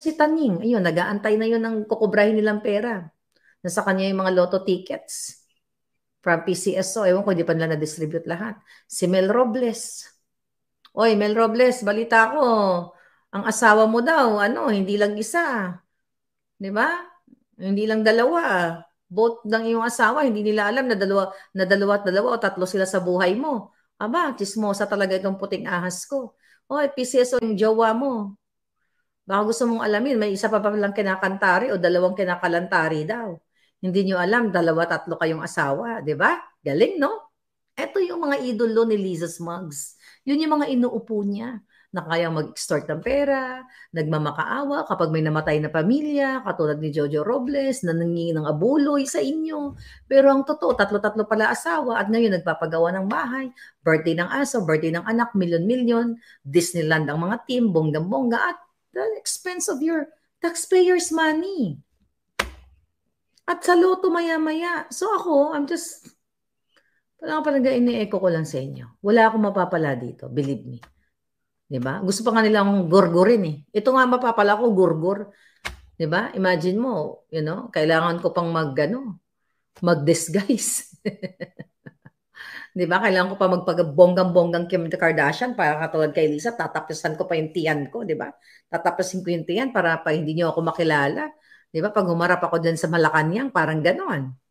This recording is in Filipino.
Si Taning, ayun, nagaantay na yun ng kukubrahin nilang pera. Nasa kanya yung mga lotto tickets from PCSO. Ewan ko, hindi pa nila na-distribute lahat. Si Mel Robles. Oy, Mel Robles, balita ko. Ang asawa mo daw, ano, hindi lang isa. Di ba? Hindi lang dalawa both ng iyong asawa, hindi nila alam na dalawa, na dalawa at dalawa o tatlo sila sa buhay mo. Aba, chismosa talaga itong puting ahas ko. O, oh, PCSO yung jowa mo. Baka gusto mong alamin, may isa pa pa lang kinakantari o dalawang kinakalantari daw. Hindi nyo alam, dalawa, tatlo kayong asawa. ba? Diba? Galing, no? Ito yung mga idolo ni Liza Smugs. Yun yung mga inuupo niya na kayang mag-extort ng pera, nagmamakaawa kapag may namatay na pamilya, katulad ni Jojo Robles, na nangingi ng abuloy sa inyo. Pero ang totoo, tatlo-tatlo pala asawa at ngayon nagpapagawa ng bahay, birthday ng aso, birthday ng anak, milyon-milyon, Disneyland ang mga team, bonggang-bongga at the expense of your taxpayers' money. At sa loto maya-maya. So ako, I'm just, parang parang ini-echo ko lang sa inyo. Wala akong mapapala dito, believe me. 'Di ba? Gusto pa kanila ng gurgurin eh. Ito nga mapapala ko gurgur. 'Di ba? Imagine mo, you know, kailangan ko pang magano, mag-disguise. 'Di ba? Kailangan ko pa magpag bonggang Kim Kardashian para katulad kay Lisa, tatapisan ko pa yung tiyan ko, 'di ba? Tatapusin ko yung tiyan para pa hindi niyo ako makilala. 'Di ba? Pag humarap ako diyan sa Malacañang, parang ganoon.